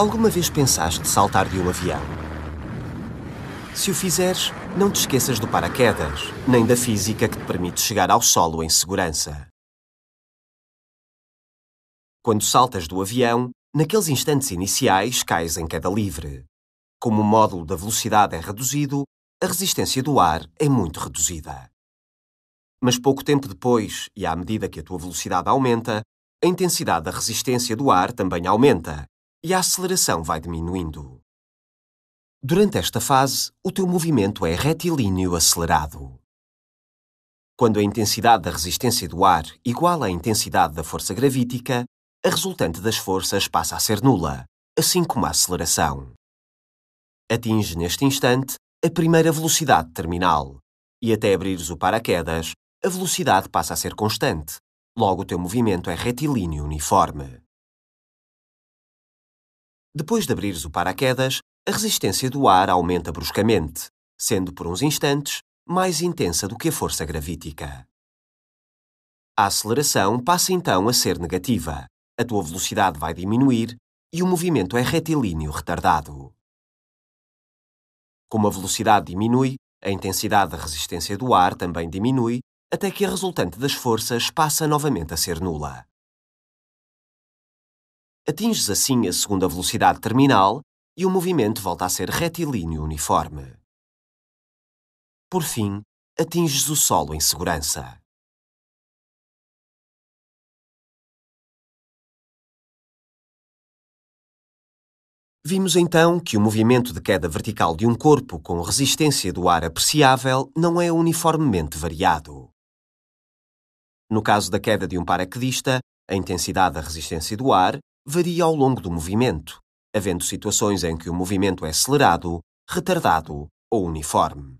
Alguma vez pensaste saltar de um avião? Se o fizeres, não te esqueças do paraquedas, nem da física que te permite chegar ao solo em segurança. Quando saltas do avião, naqueles instantes iniciais cais em queda livre. Como o módulo da velocidade é reduzido, a resistência do ar é muito reduzida. Mas pouco tempo depois, e à medida que a tua velocidade aumenta, a intensidade da resistência do ar também aumenta, e a aceleração vai diminuindo. Durante esta fase, o teu movimento é retilíneo acelerado. Quando a intensidade da resistência do ar iguala à intensidade da força gravítica, a resultante das forças passa a ser nula, assim como a aceleração. Atinge neste instante a primeira velocidade terminal e até abrires o paraquedas, a velocidade passa a ser constante, logo o teu movimento é retilíneo uniforme. Depois de abrires o paraquedas, a resistência do ar aumenta bruscamente, sendo por uns instantes mais intensa do que a força gravítica. A aceleração passa então a ser negativa, a tua velocidade vai diminuir e o movimento é retilíneo retardado. Como a velocidade diminui, a intensidade da resistência do ar também diminui, até que a resultante das forças passa novamente a ser nula. Atinges assim a segunda velocidade terminal e o movimento volta a ser retilíneo uniforme. Por fim, atinges o solo em segurança. Vimos então que o movimento de queda vertical de um corpo com resistência do ar apreciável não é uniformemente variado. No caso da queda de um paraquedista, a intensidade da resistência do ar varia ao longo do movimento, havendo situações em que o movimento é acelerado, retardado ou uniforme.